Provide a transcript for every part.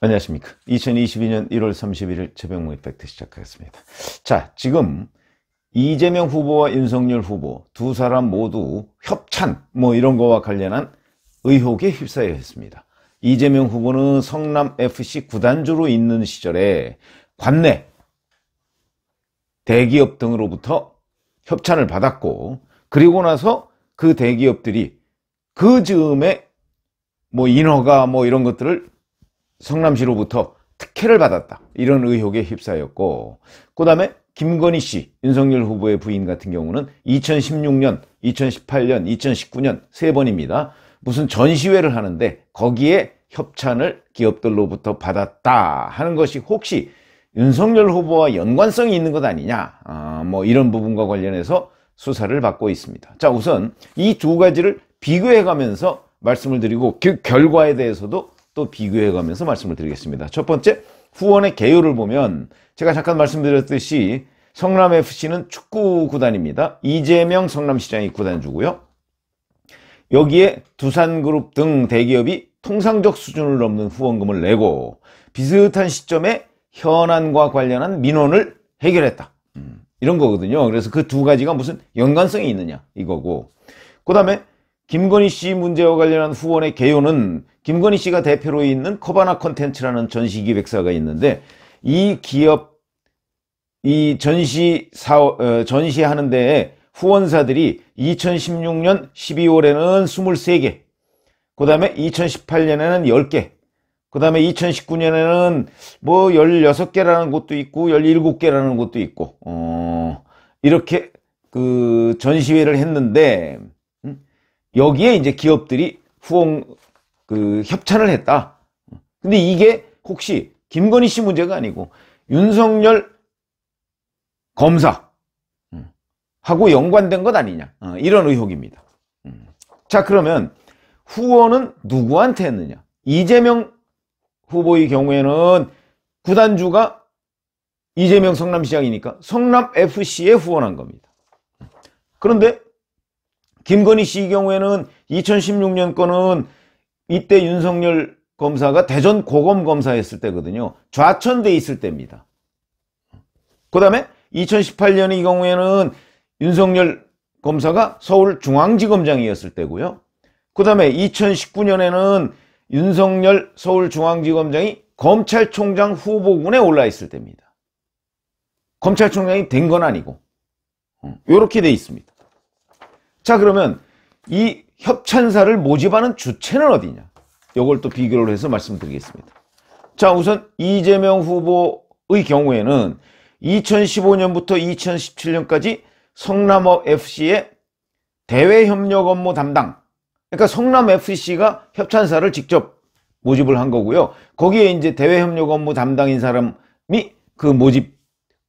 안녕하십니까. 2022년 1월 31일 최병무이펙트 시작하겠습니다. 자, 지금 이재명 후보와 윤석열 후보 두 사람 모두 협찬 뭐 이런 거와 관련한 의혹에 휩싸여 있습니다. 이재명 후보는 성남FC 구단주로 있는 시절에 관내 대기업 등으로부터 협찬을 받았고 그리고 나서 그 대기업들이 그 즈음에 뭐 인허가 뭐 이런 것들을 성남시로부터 특혜를 받았다 이런 의혹에 휩싸였고 그 다음에 김건희 씨, 윤석열 후보의 부인 같은 경우는 2016년, 2018년, 2019년 세 번입니다. 무슨 전시회를 하는데 거기에 협찬을 기업들로부터 받았다 하는 것이 혹시 윤석열 후보와 연관성이 있는 것 아니냐 아, 뭐 이런 부분과 관련해서 수사를 받고 있습니다. 자 우선 이 두 가지를 비교해 가면서 말씀을 드리고 그 결과에 대해서도 또 비교해 가면서 말씀을 드리겠습니다. 첫 번째, 후원의 개요를 보면 제가 잠깐 말씀드렸듯이 성남FC는 축구 구단입니다. 이재명 성남시장이 구단주고요. 여기에 두산그룹 등 대기업이 통상적 수준을 넘는 후원금을 내고 비슷한 시점에 현안과 관련한 민원을 해결했다. 음, 이런 거거든요. 그래서 그 두 가지가 무슨 연관성이 있느냐 이거고 그 다음에 김건희 씨 문제와 관련한 후원의 개요는 김건희 씨가 대표로 있는 코바나 컨텐츠라는 전시 기획사가 있는데 이 기업 이 전시 사 어, 전시하는 데에 후원사들이 2016년 12월에는 23개 그 다음에 2018년에는 10개 그 다음에 2019년에는 뭐 16개라는 곳도 있고 17개라는 곳도 있고 어, 이렇게 그 전시회를 했는데 음, 여기에 이제 기업들이 후원 그 협찬을 했다. 근데 이게 혹시 김건희 씨 문제가 아니고 윤석열 검사 음, 하고 연관된 것 아니냐 어, 이런 의혹입니다. 음. 자 그러면 후원은 누구한테 했느냐? 이재명 후보의 경우에는 구단주가 이재명 성남시장이니까 성남FC에 후원한 겁니다. 그런데 김건희 씨의 경우에는 2016년 거는 이때 윤석열 검사가 대전 고검 검사했을 때거든요. 좌천돼 있을 때입니다. 그 다음에 2018년 이 경우에는 윤석열 검사가 서울중앙지검장이었을 때고요. 그 다음에 2019년에는 윤석열 서울중앙지검장이 검찰총장 후보군에 올라있을 때입니다. 검찰총장이 된 건 아니고 이렇게 음, 돼 있습니다. 자 그러면 이 협찬사를 모집하는 주체는 어디냐 이걸 또 비교를 해서 말씀드리겠습니다 자 우선 이재명 후보의 경우에는 2015년부터 2017년까지 성남FC의 대외협력 업무 담당 그러니까 성남FC가 협찬사를 직접 모집을 한 거고요 거기에 이제 대외협력 업무 담당인 사람이 그 모집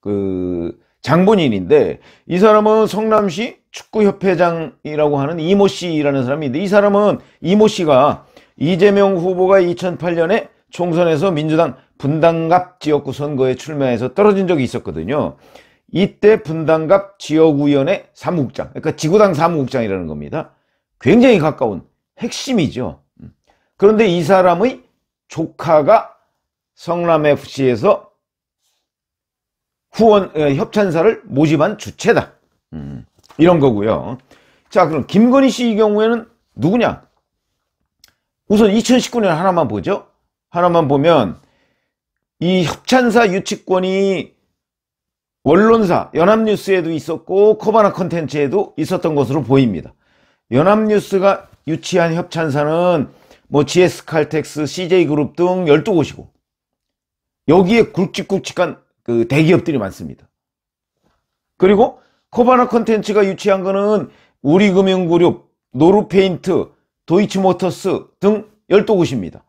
그 장본인인데 이 사람은 성남시 축구협회장이라고 하는 이모 씨라는 사람이 있는데 이 사람은 이모 씨가 이재명 후보가 2008년에 총선에서 민주당 분당갑 지역구 선거에 출마해서 떨어진 적이 있었거든요. 이때 분당갑 지역위원회 사무국장, 그러니까 지구당 사무국장이라는 겁니다. 굉장히 가까운 핵심이죠. 음. 그런데 이 사람의 조카가 성남FC에서 후원, 협찬사를 모집한 주체다. 음. 이런 거고요. 자 그럼 김건희 씨의 경우에는 누구냐? 우선 2019년 하나만 보죠. 하나만 보면 이 협찬사 유치권이 언론사 연합뉴스에도 있었고 코바나 컨텐츠에도 있었던 것으로 보입니다. 연합뉴스가 유치한 협찬사는 뭐 GS칼텍스, CJ그룹 등 12곳이고 여기에 굵직굵직한 그 대기업들이 많습니다. 그리고 코바나 컨텐츠가 유치한 거는 우리금융그룹, 노루페인트, 도이치모터스 등 12곳입니다.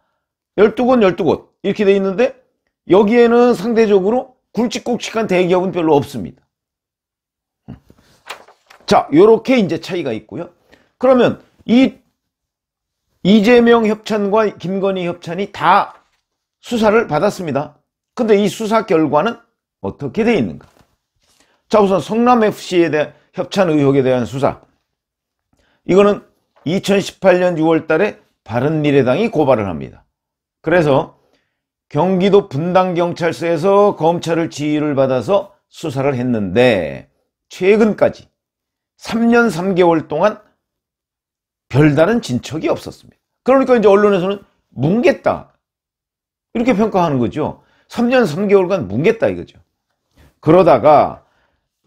12곳, 12곳 이렇게 돼 있는데 여기에는 상대적으로 굵직굵직한 대기업은 별로 없습니다. 자, 요렇게 이제 차이가 있고요. 그러면 이 이재명 협찬과 김건희 협찬이 다 수사를 받았습니다. 근데 이 수사 결과는 어떻게 돼 있는가? 자 우선 성남FC에 대한 협찬 의혹에 대한 수사 이거는 2018년 6월 달에 바른미래당이 고발을 합니다. 그래서 경기도 분당경찰서에서 검찰을 지휘를 받아서 수사를 했는데 최근까지 3년 3개월 동안 별다른 진척이 없었습니다. 그러니까 이제 언론에서는 뭉갰다 이렇게 평가하는 거죠. 3년 3개월간 뭉갰다 이거죠. 그러다가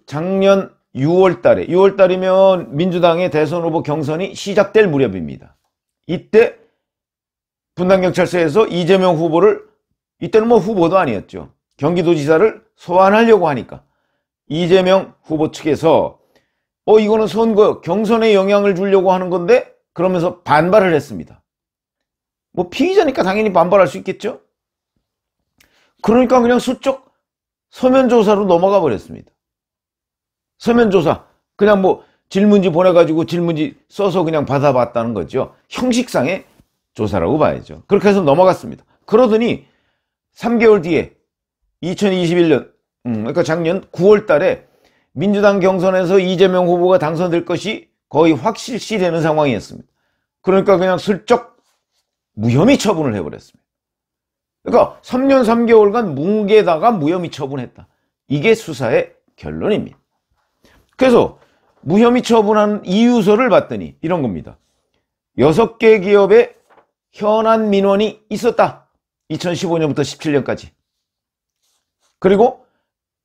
작년 6월 달에 6월 달이면 민주당의 대선 후보 경선이 시작될 무렵입니다. 이때 분당경찰서에서 이재명 후보를 이때는 뭐 후보도 아니었죠. 경기도지사를 소환하려고 하니까 이재명 후보 측에서 어 이거는 선거 경선에 영향을 주려고 하는 건데 그러면서 반발을 했습니다. 뭐 피의자니까 당연히 반발할 수 있겠죠. 그러니까 그냥 수적 서면 조사로 넘어가 버렸습니다. 서면조사. 그냥 뭐 질문지 보내가지고 질문지 써서 그냥 받아봤다는 거죠. 형식상의 조사라고 봐야죠. 그렇게 해서 넘어갔습니다. 그러더니 3개월 뒤에 2021년, 음, 그러니까 작년 9월 달에 민주당 경선에서 이재명 후보가 당선될 것이 거의 확실시 되는 상황이었습니다. 그러니까 그냥 슬쩍 무혐의 처분을 해버렸습니다. 그러니까 3년 3개월간 뭉개다가 무혐의 처분했다. 이게 수사의 결론입니다. 그래서 무혐의 처분한 이유서를 봤더니 이런 겁니다. 6개 기업의 현안 민원이 있었다. 2015년부터 17년까지. 그리고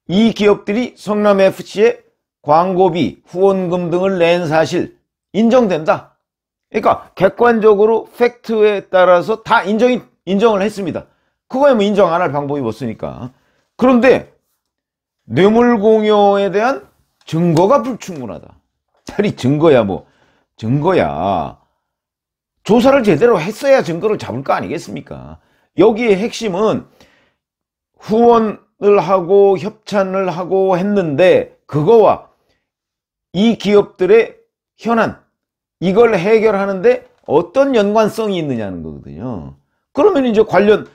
이 기업들이 성남FC에 광고비, 후원금 등을 낸 사실 인정된다. 그러니까 객관적으로 팩트에 따라서 다 인정이, 인정을 했습니다. 그거에 뭐 인정 안 할 방법이 없으니까. 그런데 뇌물공여에 대한 증거가 불충분하다. 차라리 증거야 뭐 증거야. 조사를 제대로 했어야 증거를 잡을 거 아니겠습니까? 여기에 핵심은 후원을 하고 협찬을 하고 했는데 그거와 이 기업들의 현안 이걸 해결하는데 어떤 연관성이 있느냐는 거거든요. 그러면 이제 관련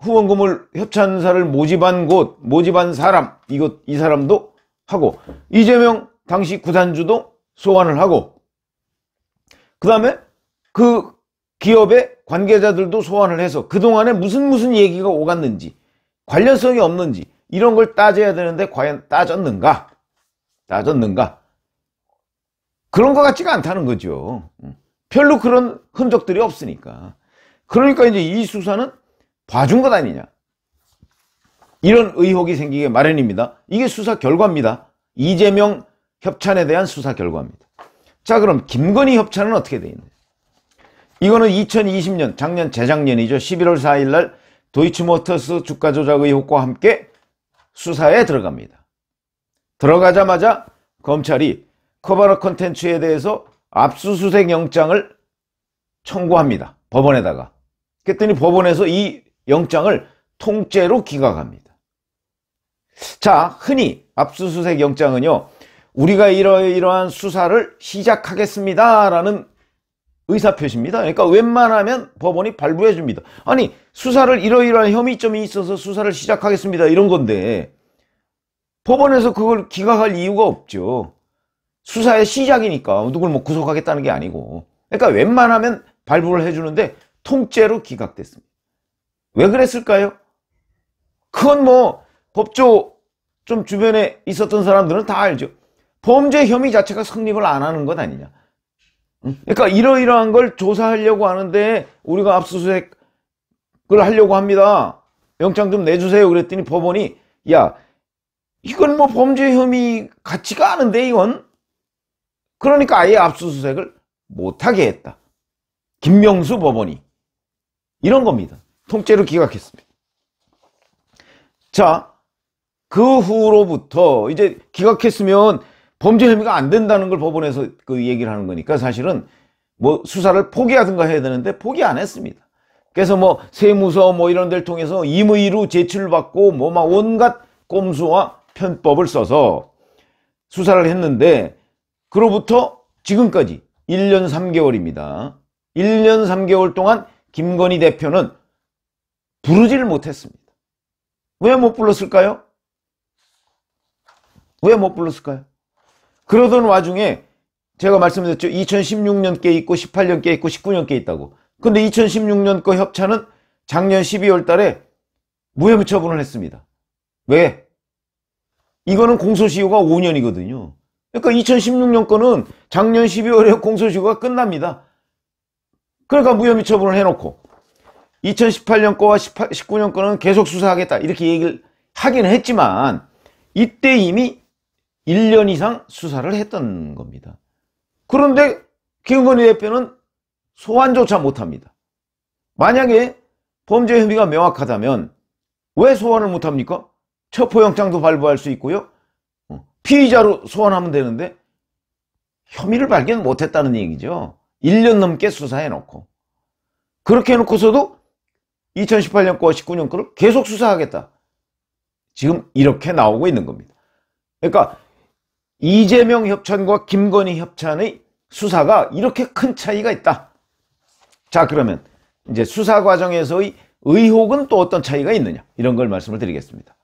후원금을 협찬사를 모집한 곳, 모집한 사람, 이것 이 사람도 하고 이재명 당시 구단주도 소환을 하고 그 다음에 그 기업의 관계자들도 소환을 해서 그동안에 무슨 무슨 얘기가 오갔는지 관련성이 없는지 이런 걸 따져야 되는데 과연 따졌는가 따졌는가 그런 것 같지가 않다는 거죠 음. 별로 그런 흔적들이 없으니까 그러니까 이제 이 수사는 봐준 것 아니냐 이런 의혹이 생기게 마련입니다. 이게 수사 결과입니다. 이재명 협찬에 대한 수사 결과입니다. 자 그럼 김건희 협찬은 어떻게 돼 있나요? 이거는 2020년 작년 재작년이죠. 11월 4일 날 도이치모터스 주가 조작 의혹과 함께 수사에 들어갑니다. 들어가자마자 검찰이 커버러 컨텐츠에 대해서 압수수색 영장을 청구합니다. 법원에다가. 그랬더니 법원에서 이 영장을 통째로 기각합니다. 자, 흔히 압수수색 영장은요. 우리가 이러이러한 수사를 시작하겠습니다라는 의사표시입니다. 그러니까 웬만하면 법원이 발부해 줍니다. 아니 수사를 이러이러한 혐의점이 있어서 수사를 시작하겠습니다. 이런 건데 법원에서 그걸 기각할 이유가 없죠. 수사의 시작이니까 누굴 뭐 구속하겠다는 게 아니고 그러니까 웬만하면 발부를 해주는데 통째로 기각됐습니다. 왜 그랬을까요? 그건 뭐 법조 좀 주변에 있었던 사람들은 다 알죠. 범죄 혐의 자체가 성립을 안 하는 것 아니냐. 그러니까 이러이러한 걸 조사하려고 하는데 우리가 압수수색을 하려고 합니다. 영장 좀 내주세요. 그랬더니 법원이 야 이건 뭐 범죄 혐의 가치가 않은데 이건 그러니까 아예 압수수색을 못하게 했다. 김명수 법원이 이런 겁니다. 통째로 기각했습니다. 자그 후로부터 이제 기각했으면 범죄 혐의가 안 된다는 걸 법원에서 그 얘기를 하는 거니까 사실은 뭐 수사를 포기하든가 해야 되는데 포기 안 했습니다. 그래서 뭐 세무서 뭐 이런 데를 통해서 임의로 제출받고 뭐 막 온갖 꼼수와 편법을 써서 수사를 했는데 그로부터 지금까지 1년 3개월입니다. 1년 3개월 동안 김건희 대표는 부르지를 못했습니다. 왜 못 불렀을까요? 왜못 불렀을까요? 그러던 와중에 제가 말씀드렸죠. 2016년 께 있고 18년 께 있고 19년 께 있다고. 근데 2016년 거 협찬은 작년 12월 달에 무혐의 처분을 했습니다. 왜? 이거는 공소시효가 5년이거든요. 그러니까 2016년 거는 작년 12월에 공소시효가 끝납니다. 그러니까 무혐의 처분을 해놓고 2018년 거와 18, 19년 거는 계속 수사하겠다 이렇게 얘기를 하긴 했지만 이때 이미 1년 이상 수사를 했던 겁니다. 그런데 김건희 대표는 소환조차 못합니다. 만약에 범죄 혐의가 명확하다면 왜 소환을 못합니까? 체포영장도 발부할 수 있고요. 어, 피의자로 소환하면 되는데 혐의를 발견 못했다는 얘기죠. 1년 넘게 수사해놓고. 그렇게 해놓고서도 2018년 거와 19년 거를 계속 수사하겠다. 지금 이렇게 나오고 있는 겁니다. 그러니까 이재명 협찬과 김건희 협찬의 수사가 이렇게 큰 차이가 있다. 자 그러면 이제 수사 과정에서의 의혹은 또 어떤 차이가 있느냐 이런 걸 말씀을 드리겠습니다.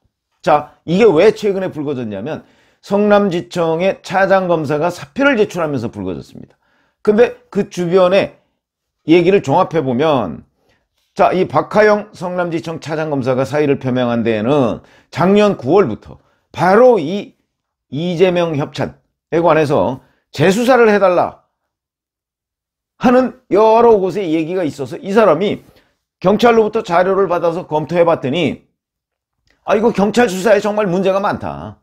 자 이게 왜 최근에 불거졌냐면 성남지청의 차장검사가 사표를 제출하면서 불거졌습니다. 근데 그 주변에 얘기를 종합해보면 자, 이 박하영 성남지청 차장검사가 사의를 표명한 데에는 작년 9월부터 바로 이 이재명 협찬에 관해서 재수사를 해달라 하는 여러 곳의 얘기가 있어서 이 사람이 경찰로부터 자료를 받아서 검토해 봤더니 아 이거 경찰 수사에 정말 문제가 많다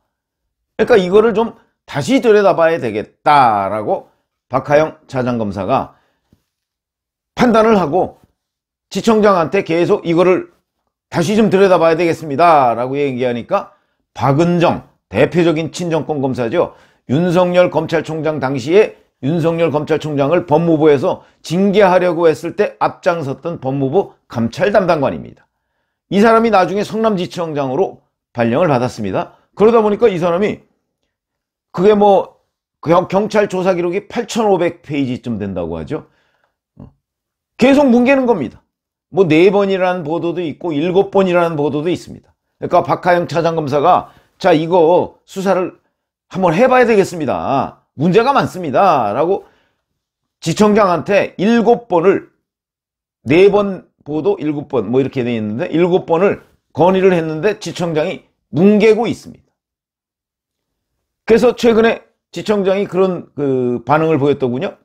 그러니까 이거를 좀 다시 들여다봐야 되겠다라고 박하영 차장검사가 판단을 하고 지청장한테 계속 이거를 다시 좀 들여다봐야 되겠습니다라고 얘기하니까 박은정 대표적인 친정권 검사죠. 윤석열 검찰총장 당시에 윤석열 검찰총장을 법무부에서 징계하려고 했을 때 앞장섰던 법무부 감찰 담당관입니다. 이 사람이 나중에 성남지청장으로 발령을 받았습니다. 그러다 보니까 이 사람이 그게 뭐 경찰 조사 기록이 8,500페이지쯤 된다고 하죠. 어. 계속 뭉개는 겁니다. 뭐 네 번이라는 보도도 있고 일곱 번이라는 보도도 있습니다. 그러니까 박하영 차장검사가 자 이거 수사를 한번 해봐야 되겠습니다. 문제가 많습니다. 라고 지청장한테 일곱 번을 네 번 보도 일곱 번뭐 이렇게 돼 있는데 일곱 번을 건의를 했는데 지청장이 뭉개고 있습니다. 그래서 최근에 지청장이 그런 그 반응을 보였더군요.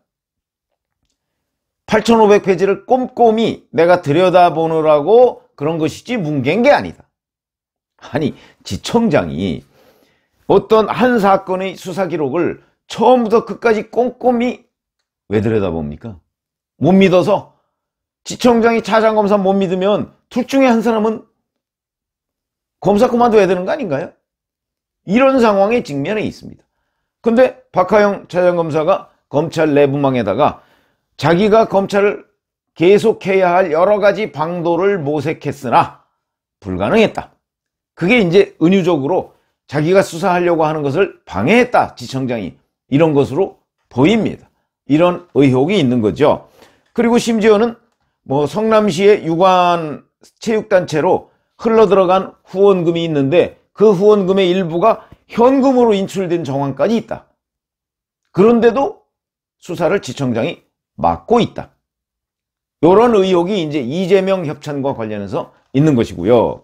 8,500페이지를 꼼꼼히 내가 들여다보느라고 그런 것이지 뭉갠 게 아니다. 아니 지청장이 어떤 한 사건의 수사 기록을 처음부터 끝까지 꼼꼼히 왜 들여다봅니까? 못 믿어서 지청장이 차장검사 못 믿으면 둘 중에 한 사람은 검사 그만둬야 되는 거 아닌가요? 이런 상황에 직면해 있습니다. 근데 박하영 차장검사가 검찰 내부망에다가 자기가 검찰을 계속해야 할 여러 가지 방도를 모색했으나 불가능했다. 그게 이제 은유적으로 자기가 수사하려고 하는 것을 방해했다 지청장이 이런 것으로 보입니다. 이런 의혹이 있는 거죠. 그리고 심지어는 뭐 성남시의 유관 체육단체로 흘러들어간 후원금이 있는데 그 후원금의 일부가 현금으로 인출된 정황까지 있다. 그런데도 수사를 지청장이 막고 있다. 이런 의혹이 이제 이재명 협찬과 관련해서 있는 것이고요.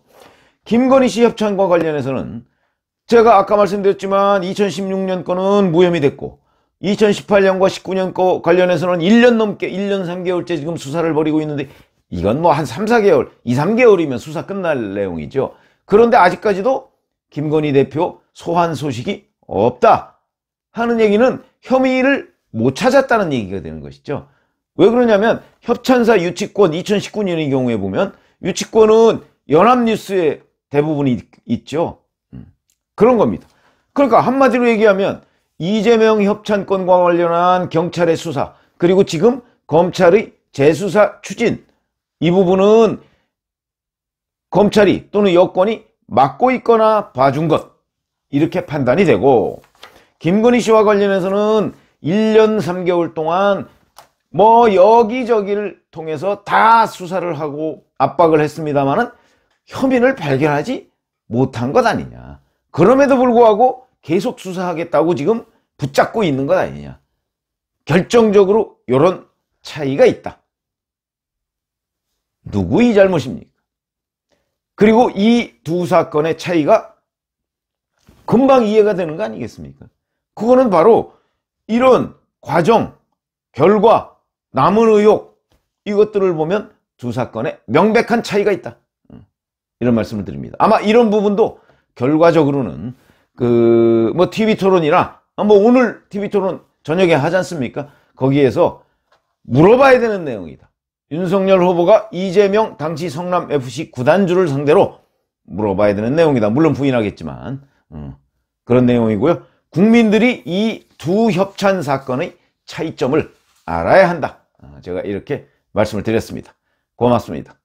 김건희 씨 협찬과 관련해서는 제가 아까 말씀드렸지만 2016년 거는 무혐의 됐고 2018년과 19년 거 관련해서는 1년 넘게 1년 3개월째 지금 수사를 벌이고 있는데 이건 뭐 한 3, 4개월, 2, 3개월이면 수사 끝날 내용이죠. 그런데 아직까지도 김건희 대표 소환 소식이 없다 하는 얘기는 혐의를 못 찾았다는 얘기가 되는 것이죠. 왜 그러냐면 협찬사 유치권 2019년의 경우에 보면 유치권은 연합뉴스에 대부분이 있, 죠 음. 그런 겁니다. 그러니까 한마디로 얘기하면 이재명 협찬권과 관련한 경찰의 수사 그리고 지금 검찰의 재수사 추진 이 부분은 검찰이 또는 여권이 막고 있거나 봐준 것 이렇게 판단이 되고 김건희 씨와 관련해서는 1년 3개월 동안 뭐 여기저기를 통해서 다 수사를 하고 압박을 했습니다만은 혐의를 발견하지 못한 것 아니냐. 그럼에도 불구하고 계속 수사하겠다고 지금 붙잡고 있는 것 아니냐. 결정적으로 이런 차이가 있다. 누구의 잘못입니까? 그리고 이 두 사건의 차이가 금방 이해가 되는 거 아니겠습니까? 그거는 바로 이런 과정, 결과, 남은 의혹 이것들을 보면 두 사건에 명백한 차이가 있다. 이런 말씀을 드립니다. 아마 이런 부분도 결과적으로는 그 뭐 TV 토론이나 뭐 오늘 TV 토론 저녁에 하지 않습니까? 거기에서 물어봐야 되는 내용이다. 윤석열 후보가 이재명 당시 성남 FC 구단주를 상대로 물어봐야 되는 내용이다. 물론 부인하겠지만 음, 그런 내용이고요. 국민들이 이 두 협찬 사건의 차이점을 알아야 한다. 아, 제가 이렇게 말씀을 드렸습니다. 고맙습니다.